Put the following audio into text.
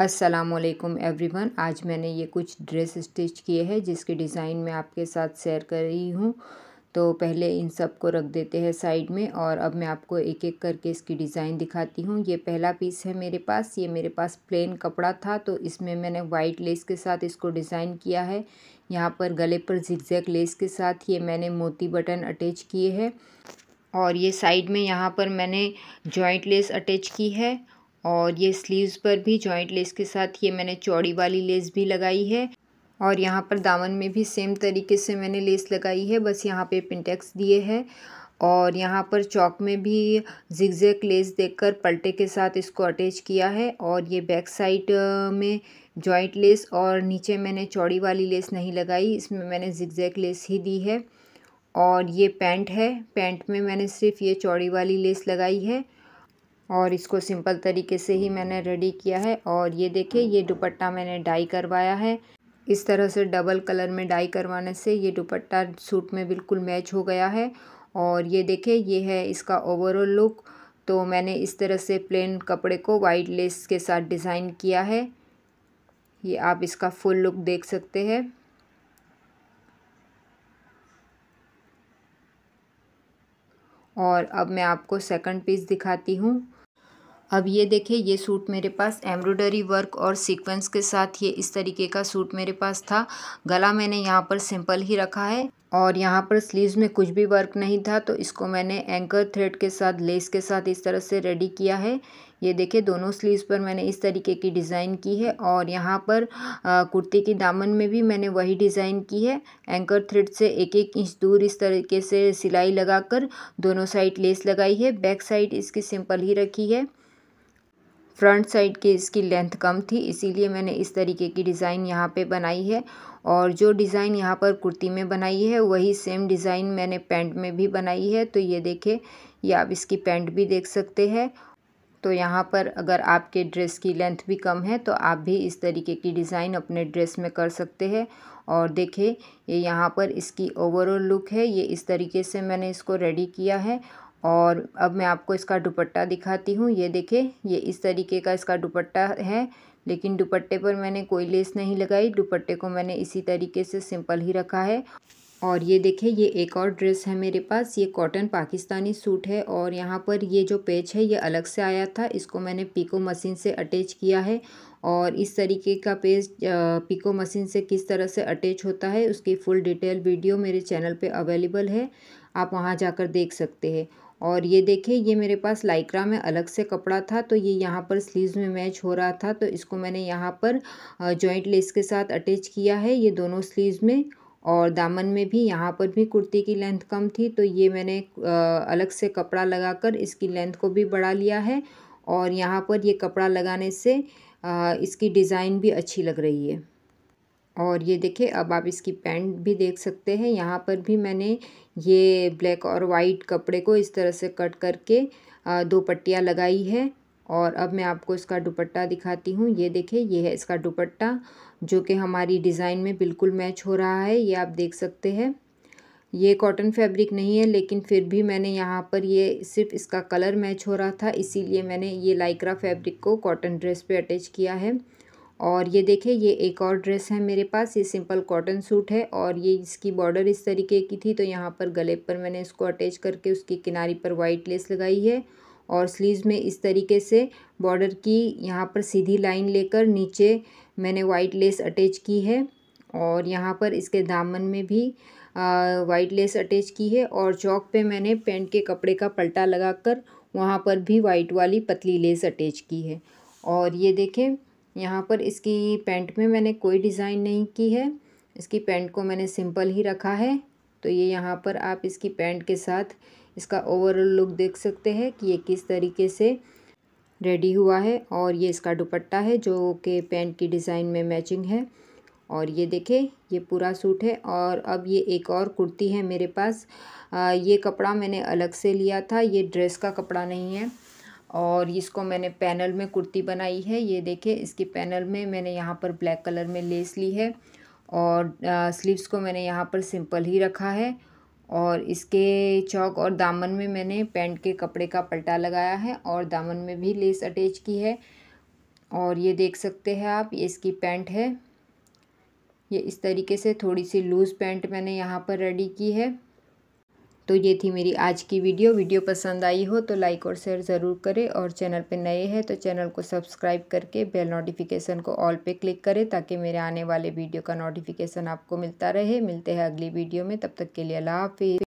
असलकम वन आज मैंने ये कुछ ड्रेस स्टिच किए हैं जिसके डिज़ाइन मैं आपके साथ शेयर कर रही हूँ तो पहले इन सब को रख देते हैं साइड में और अब मैं आपको एक एक करके इसकी डिज़ाइन दिखाती हूँ ये पहला पीस है मेरे पास ये मेरे पास प्लेन कपड़ा था तो इसमें मैंने वाइट लेस के साथ इसको डिज़ाइन किया है यहाँ पर गले पर जिक लेस के साथ ये मैंने मोती बटन अटैच किए हैं और ये साइड में यहाँ पर मैंने जॉइंट लेस अटैच की है और ये स्लीव्स पर भी जॉइंट लेस के साथ ये मैंने चौड़ी वाली लेस भी लगाई है और यहाँ पर दामन में भी सेम तरीके से मैंने लेस लगाई है बस यहाँ पे पिंटेक्स दिए हैं और यहाँ पर चौक में भी जिगजैग लेस देकर पलटे के साथ इसको अटैच किया है और ये बैक साइड में जॉइंट लेस और नीचे मैंने चौड़ी वाली लेस नहीं लगाई इसमें मैंने जिगजैग लेस ही दी है और ये पैंट है पैंट में मैंने सिर्फ ये चौड़ी वाली लेस लगाई है और इसको सिंपल तरीके से ही मैंने रेडी किया है और ये देखिए ये दुपट्टा मैंने डाई करवाया है इस तरह से डबल कलर में डाई करवाने से ये दुपट्टा सूट में बिल्कुल मैच हो गया है और ये देखिए ये है इसका ओवरऑल लुक तो मैंने इस तरह से प्लेन कपड़े को वाइट लेस के साथ डिज़ाइन किया है ये आप इसका फुल लुक देख सकते हैं और अब मैं आपको सेकंड पीस दिखाती हूँ अब ये देखें ये सूट मेरे पास एम्ब्रॉयडरी वर्क और सीक्वेंस के साथ ये इस तरीके का सूट मेरे पास था गला मैंने यहाँ पर सिंपल ही रखा है और यहाँ पर स्लीव्स में कुछ भी वर्क नहीं था तो इसको मैंने एंकर थ्रेड के साथ लेस के साथ इस तरह से रेडी किया है ये देखिए दोनों स्लीव्स पर मैंने इस तरीके की डिज़ाइन की है और यहाँ पर कुर्ती की दामन में भी मैंने वही डिज़ाइन की है एंकर थ्रेड से एक एक इंच दूर इस तरीके से सिलाई लगाकर दोनों साइड लेस लगाई है बैक साइड इसकी सिंपल ही रखी है फ्रंट साइड की इसकी लेंथ कम थी इसीलिए मैंने इस तरीके की डिज़ाइन यहाँ पे बनाई है और जो डिज़ाइन यहाँ पर कुर्ती में बनाई है वही सेम डिज़ाइन मैंने पैंट में भी बनाई है तो ये देखे ये आप इसकी पैंट भी देख सकते हैं तो यहाँ पर अगर आपके ड्रेस की लेंथ भी कम है तो आप भी इस तरीके की डिज़ाइन अपने ड्रेस में कर सकते हैं और देखें ये यहाँ पर इसकी ओवरऑल लुक है ये इस तरीके से मैंने इसको रेडी किया है और अब मैं आपको इसका दुपट्टा दिखाती हूँ ये देखिए ये इस तरीके का इसका दुपट्टा है लेकिन दुपट्टे पर मैंने कोई लेस नहीं लगाई दुपट्टे को मैंने इसी तरीके से सिंपल ही रखा है और ये देखिए ये एक और ड्रेस है मेरे पास ये कॉटन पाकिस्तानी सूट है और यहाँ पर ये जो पेज है ये अलग से आया था इसको मैंने पीको मशीन से अटैच किया है और इस तरीके का पेज पिको मशीन से किस तरह से अटैच होता है उसकी फुल डिटेल वीडियो मेरे चैनल पे अवेलेबल है आप वहाँ जाकर देख सकते हैं और ये देखिए ये मेरे पास लाइक्रा में अलग से कपड़ा था तो ये यहाँ पर स्लीव्स में मैच हो रहा था तो इसको मैंने यहाँ पर जॉइंट लेस के साथ अटैच किया है ये दोनों स्लीव्स में और दामन में भी यहाँ पर भी कुर्ती की लेंथ कम थी तो ये मैंने अलग से कपड़ा लगाकर इसकी लेंथ को भी बढ़ा लिया है और यहाँ पर ये कपड़ा लगाने से इसकी डिज़ाइन भी अच्छी लग रही है और ये देखिए अब आप इसकी पैंट भी देख सकते हैं यहाँ पर भी मैंने ये ब्लैक और वाइट कपड़े को इस तरह से कट करके दो पट्टियाँ लगाई है और अब मैं आपको इसका दुपट्टा दिखाती हूँ ये देखिए ये है इसका दुपट्टा जो कि हमारी डिज़ाइन में बिल्कुल मैच हो रहा है ये आप देख सकते हैं ये कॉटन फैब्रिक नहीं है लेकिन फिर भी मैंने यहाँ पर ये सिर्फ इसका कलर मैच हो रहा था इसीलिए मैंने ये लाइक्रा फैब्रिक को कॉटन ड्रेस पे अटैच किया है और ये देखिए ये एक और ड्रेस है मेरे पास ये सिंपल कॉटन सूट है और ये इसकी बॉर्डर इस तरीके की थी तो यहाँ पर गले पर मैंने इसको अटैच करके उसकी किनारी पर वाइट लेस लगाई है और स्लीव्स में इस तरीके से बॉर्डर की यहाँ पर सीधी लाइन लेकर नीचे मैंने वाइट लेस अटैच की है और यहाँ पर इसके दामन में भी वाइट लेस अटैच की है और चौक पे मैंने पेंट के कपड़े का पलटा लगाकर वहाँ पर भी वाइट वाली पतली लेस अटैच की है और ये देखें यहाँ पर इसकी पैंट में मैंने कोई डिज़ाइन नहीं की है इसकी पैंट को मैंने सिंपल ही रखा है तो ये यहाँ पर आप इसकी पैंट के साथ इसका ओवरऑल लुक देख सकते हैं कि ये किस तरीके से रेडी हुआ है और ये इसका दुपट्टा है जो कि पैंट की डिज़ाइन में मैचिंग है और ये देखें ये पूरा सूट है और अब ये एक और कुर्ती है मेरे पास आ, ये कपड़ा मैंने अलग से लिया था ये ड्रेस का कपड़ा नहीं है और इसको मैंने पैनल में कुर्ती बनाई है ये देखे इसके पैनल में मैंने यहाँ पर ब्लैक कलर में लेस ली है और स्लीव्स को मैंने यहाँ पर सिंपल ही रखा है और इसके चौक और दामन में मैंने पैंट के कपड़े का पलटा लगाया है और दामन में भी लेस अटैच की है और ये देख सकते हैं आप ये इसकी पैंट है ये इस तरीके से थोड़ी सी लूज़ पैंट मैंने यहाँ पर रेडी की है तो ये थी मेरी आज की वीडियो वीडियो पसंद आई हो तो लाइक और शेयर ज़रूर करें और चैनल पे नए हैं तो चैनल को सब्सक्राइब करके बेल नोटिफिकेशन को ऑल पे क्लिक करें ताकि मेरे आने वाले वीडियो का नोटिफिकेशन आपको मिलता रहे मिलते हैं अगली वीडियो में तब तक के लिए अला हाफिज़